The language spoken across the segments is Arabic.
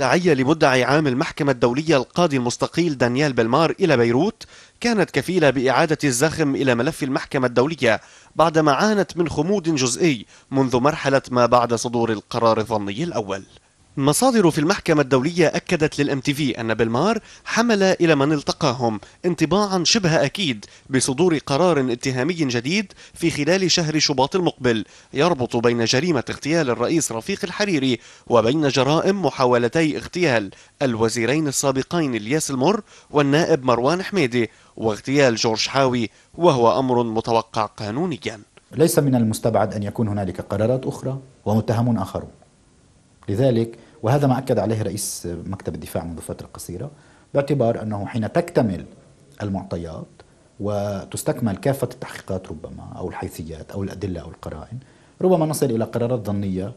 داعية لمدعي عام المحكمة الدولية القاضي المستقيل دانيال بلمار إلى بيروت كانت كفيلة بإعادة الزخم إلى ملف المحكمة الدولية بعدما عانت من خمود جزئي منذ مرحلة ما بعد صدور القرار الظني الأول مصادر في المحكمة الدولية أكدت للام تي في أن بلمار حمل إلى من التقاهم انطباعا شبه أكيد بصدور قرار اتهامي جديد في خلال شهر شباط المقبل يربط بين جريمة اغتيال الرئيس رفيق الحريري وبين جرائم محاولتي اغتيال الوزيرين السابقين الياس المر والنائب مروان حميدي واغتيال جورج حاوي وهو أمر متوقع قانونيا ليس من المستبعد أن يكون هنالك قرارات أخرى ومتهم آخرون لذلك وهذا ما أكد عليه رئيس مكتب الدفاع منذ فترة قصيرة باعتبار أنه حين تكتمل المعطيات وتستكمل كافة التحقيقات ربما أو الحيثيات أو الأدلة أو القرائن ربما نصل إلى قرارات ظنية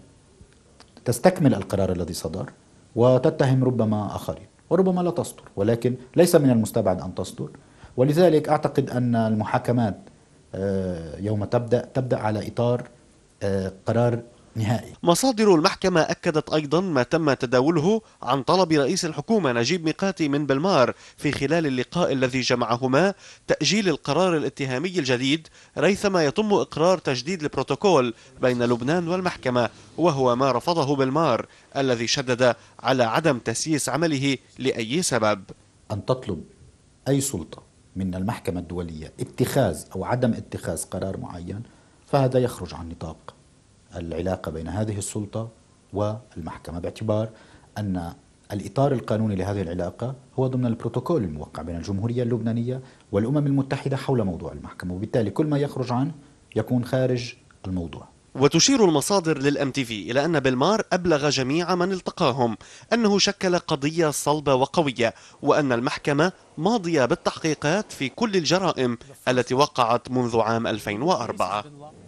تستكمل القرار الذي صدر وتتهم ربما آخرين وربما لا تصدر ولكن ليس من المستبعد أن تصدر ولذلك أعتقد أن المحاكمات آه، يوم تبدأ تبدأ على إطار آه، قرار نهائي مصادر المحكمة أكدت أيضا ما تم تداوله عن طلب رئيس الحكومة نجيب ميقاتي من بلمار في خلال اللقاء الذي جمعهما تأجيل القرار الاتهامي الجديد ريثما يتم إقرار تجديد البروتوكول بين لبنان والمحكمة وهو ما رفضه بلمار الذي شدد على عدم تسييس عمله لأي سبب أن تطلب أي سلطة من المحكمة الدولية اتخاذ أو عدم اتخاذ قرار معين فهذا يخرج عن نطاق العلاقة بين هذه السلطة والمحكمة باعتبار أن الإطار القانوني لهذه العلاقة هو ضمن البروتوكول الموقع بين الجمهورية اللبنانية والأمم المتحدة حول موضوع المحكمة وبالتالي كل ما يخرج عنه يكون خارج الموضوع وتشير المصادر للام تي في الى ان بلمار ابلغ جميع من التقاهم انه شكل قضيه صلبه وقويه وان المحكمه ماضيه بالتحقيقات في كل الجرائم التي وقعت منذ عام 2004